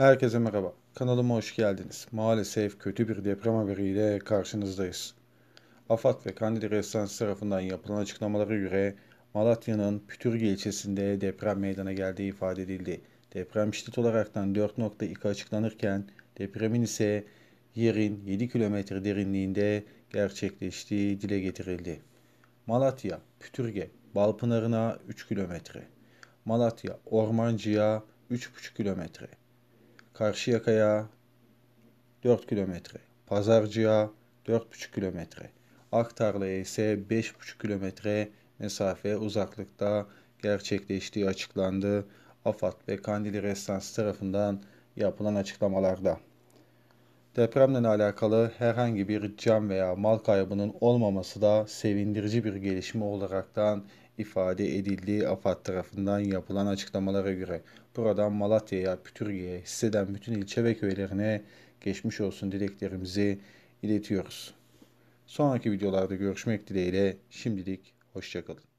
Herkese merhaba. Kanalıma hoş geldiniz. Maalesef kötü bir deprem haberiyle karşınızdayız. AFAD ve Kandil Restansı tarafından yapılan açıklamalara göre Malatya'nın Pütürge ilçesinde deprem meydana geldiği ifade edildi. Deprem şiddet olaraktan 4.2 açıklanırken depremin ise yerin 7 kilometre derinliğinde gerçekleştiği dile getirildi. Malatya, Pütürge, Balpınarı'na 3 kilometre. Malatya, Ormancı'ya 3,5 kilometre. Karşıyaka'ya 4 kilometre, Pazarcı'ya 4,5 kilometre, Aktarla'ya ise 5,5 kilometre mesafe uzaklıkta gerçekleştiği açıklandı. AFAD ve Kandili Restans tarafından yapılan açıklamalarda. Depremle alakalı herhangi bir can veya mal kaybının olmaması da sevindirici bir gelişme olaraktan ifade edildiği AFAD tarafından yapılan açıklamalara göre buradan Malatya'ya, Pütürge'ye, hisseden bütün ilçe ve köylerine geçmiş olsun dileklerimizi iletiyoruz. Sonraki videolarda görüşmek dileğiyle şimdilik hoşçakalın.